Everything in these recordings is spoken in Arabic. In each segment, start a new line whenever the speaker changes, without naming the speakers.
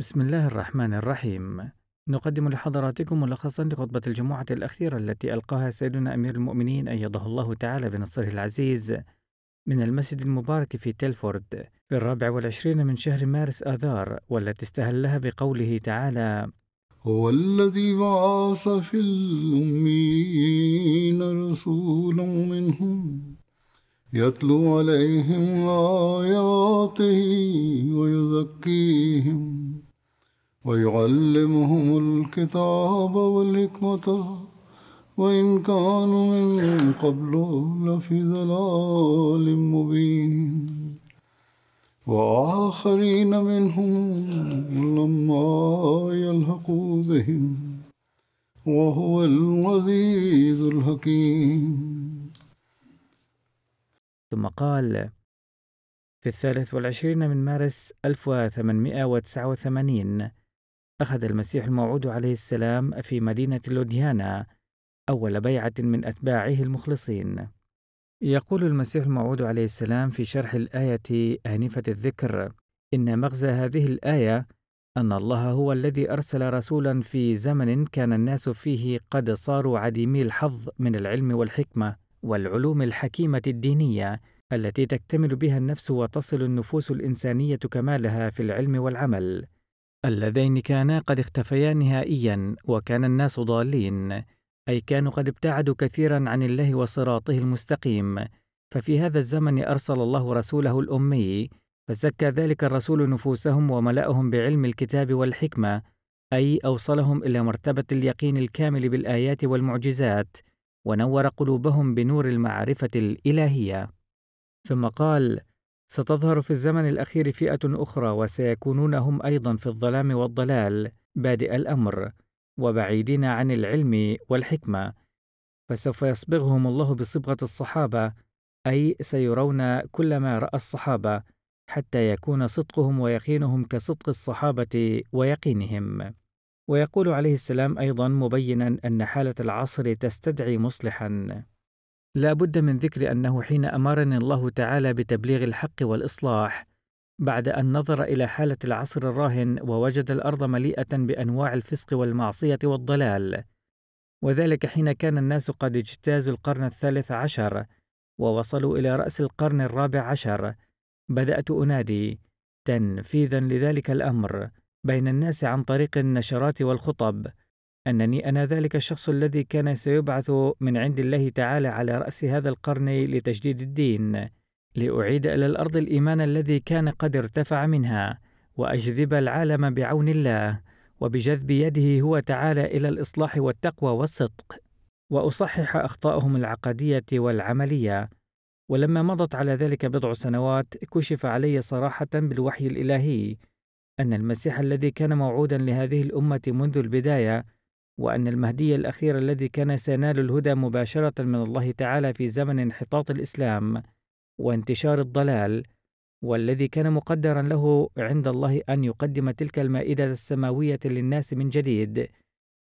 بسم الله الرحمن الرحيم نقدم لحضراتكم ملخصا لخطبة الجمعة الأخيرة التي ألقاها سيدنا أمير المؤمنين أيده الله تعالى بنصره العزيز من المسجد المبارك في تيلفورد في الرابع والعشرين من شهر مارس آذار والتي استهلها بقوله تعالى هو الذي بعث في الأمين رسولا منهم يتلو عليهم آياته ويزكيهم ويعلمهم الكتاب والحكمة وإن كانوا من قبل لفي ضلال مبين وآخرين منهم لما يلحقوا بهم وهو العزيز الحكيم ثم قال في الثالث والعشرين من مارس 1889 أخذ المسيح الموعود عليه السلام في مدينة لوديانا أول بيعة من أتباعه المخلصين. يقول المسيح الموعود عليه السلام في شرح الآية آنفة الذكر: إن مغزى هذه الآية أن الله هو الذي أرسل رسولا في زمن كان الناس فيه قد صاروا عديمي الحظ من العلم والحكمة والعلوم الحكيمة الدينية التي تكتمل بها النفس وتصل النفوس الإنسانية كمالها في العلم والعمل. اللذين كانا قد اختفيا نهائيا وكان الناس ضالين اي كانوا قد ابتعدوا كثيرا عن الله وصراطه المستقيم ففي هذا الزمن ارسل الله رسوله الامي فزكى ذلك الرسول نفوسهم وملاهم بعلم الكتاب والحكمه اي اوصلهم الى مرتبه اليقين الكامل بالايات والمعجزات ونور قلوبهم بنور المعرفه الالهيه ثم قال ستظهر في الزمن الأخير فئة أخرى وسيكونون هم أيضا في الظلام والضلال بادئ الأمر وبعيدين عن العلم والحكمة فسوف يصبغهم الله بصبغة الصحابة أي سيرون كل ما رأى الصحابة حتى يكون صدقهم ويقينهم كصدق الصحابة ويقينهم ويقول عليه السلام أيضا مبينا أن حالة العصر تستدعي مصلحا لا بد من ذكر أنه حين أمرني الله تعالى بتبليغ الحق والإصلاح بعد أن نظر إلى حالة العصر الراهن ووجد الأرض مليئة بأنواع الفسق والمعصية والضلال وذلك حين كان الناس قد اجتازوا القرن الثالث عشر ووصلوا إلى رأس القرن الرابع عشر بدأت أنادي تنفيذا لذلك الأمر بين الناس عن طريق النشرات والخطب أنني أنا ذلك الشخص الذي كان سيبعث من عند الله تعالى على رأس هذا القرن لتجديد الدين، لأعيد إلى الأرض الإيمان الذي كان قد ارتفع منها، وأجذب العالم بعون الله، وبجذب يده هو تعالى إلى الإصلاح والتقوى والصدق، وأصحح أخطائهم العقدية والعملية. ولما مضت على ذلك بضع سنوات، كشف علي صراحة بالوحي الإلهي أن المسيح الذي كان موعودا لهذه الأمة منذ البداية وأن المهدي الأخير الذي كان سينال الهدى مباشرة من الله تعالى في زمن انحطاط الإسلام وانتشار الضلال، والذي كان مقدرا له عند الله أن يقدم تلك المائدة السماوية للناس من جديد،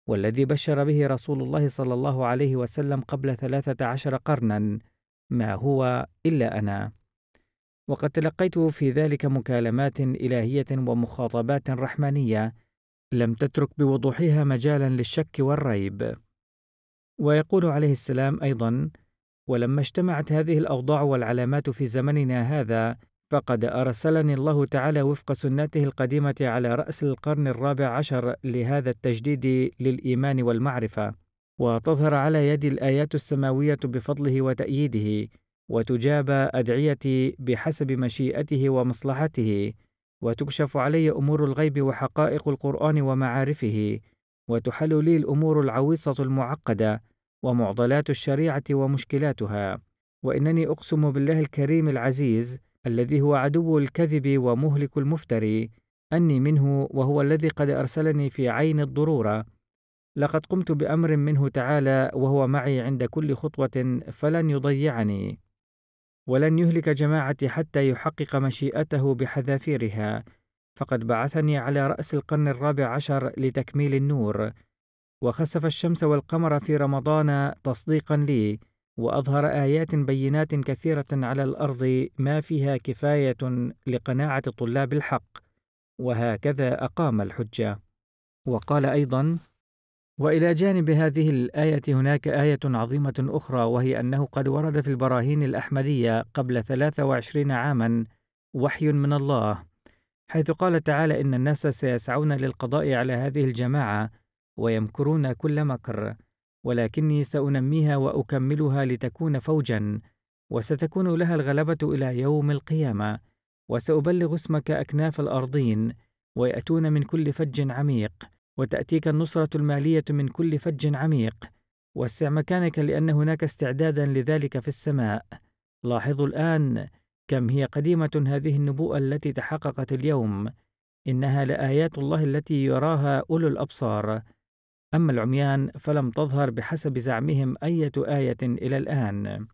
والذي بشر به رسول الله صلى الله عليه وسلم قبل ثلاثة عشر قرنا، ما هو إلا أنا. وقد تلقيت في ذلك مكالمات إلهية ومخاطبات رحمانية، لم تترك بوضوحها مجالا للشك والريب ويقول عليه السلام ايضا ولما اجتمعت هذه الاوضاع والعلامات في زمننا هذا فقد ارسلني الله تعالى وفق سنته القديمه على راس القرن الرابع عشر لهذا التجديد للايمان والمعرفه وتظهر على يد الايات السماويه بفضله وتاييده وتجاب ادعيتي بحسب مشيئته ومصلحته وتكشف علي امور الغيب وحقائق القران ومعارفه وتحل لي الامور العويصه المعقده ومعضلات الشريعه ومشكلاتها وانني اقسم بالله الكريم العزيز الذي هو عدو الكذب ومهلك المفتري اني منه وهو الذي قد ارسلني في عين الضروره لقد قمت بامر منه تعالى وهو معي عند كل خطوه فلن يضيعني ولن يهلك جماعتي حتى يحقق مشيئته بحذافيرها فقد بعثني على رأس القرن الرابع عشر لتكميل النور وخسف الشمس والقمر في رمضان تصديقا لي واظهر ايات بينات كثيره على الارض ما فيها كفايه لقناعه طلاب الحق وهكذا اقام الحجه وقال ايضا والى جانب هذه الايه هناك ايه عظيمه اخرى وهي انه قد ورد في البراهين الاحمديه قبل 23 عاما وحي من الله حيث قال تعالى ان الناس سيسعون للقضاء على هذه الجماعه ويمكرون كل مكر ولكني سانميها واكملها لتكون فوجا وستكون لها الغلبه الى يوم القيامه وسابلغ اسمك اكناف الارضين وياتون من كل فج عميق وتأتيك النصرة المالية من كل فج عميق وسع مكانك لأن هناك استعدادا لذلك في السماء لاحظوا الآن كم هي قديمة هذه النبوءة التي تحققت اليوم إنها لآيات الله التي يراها أولو الأبصار أما العميان فلم تظهر بحسب زعمهم أية آية إلى الآن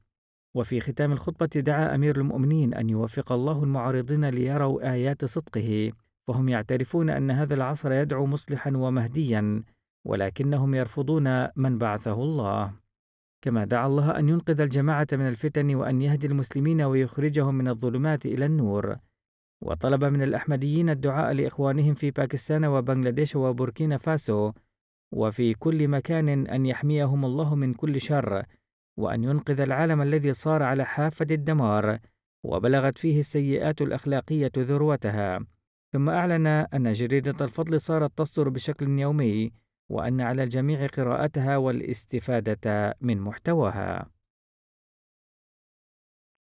وفي ختام الخطبة دعا أمير المؤمنين أن يوفق الله المعارضين ليروا آيات صدقه فهم يعترفون أن هذا العصر يدعو مصلحا ومهديا ولكنهم يرفضون من بعثه الله كما دعا الله أن ينقذ الجماعة من الفتن وأن يهدي المسلمين ويخرجهم من الظلمات إلى النور وطلب من الأحمديين الدعاء لإخوانهم في باكستان وبنغلاديش وبوركينا فاسو وفي كل مكان أن يحميهم الله من كل شر وأن ينقذ العالم الذي صار على حافة الدمار وبلغت فيه السيئات الأخلاقية ذروتها ثم أعلن أن جريدة الفضل صارت تصدر بشكل يومي وأن على الجميع قراءتها والاستفادة من محتواها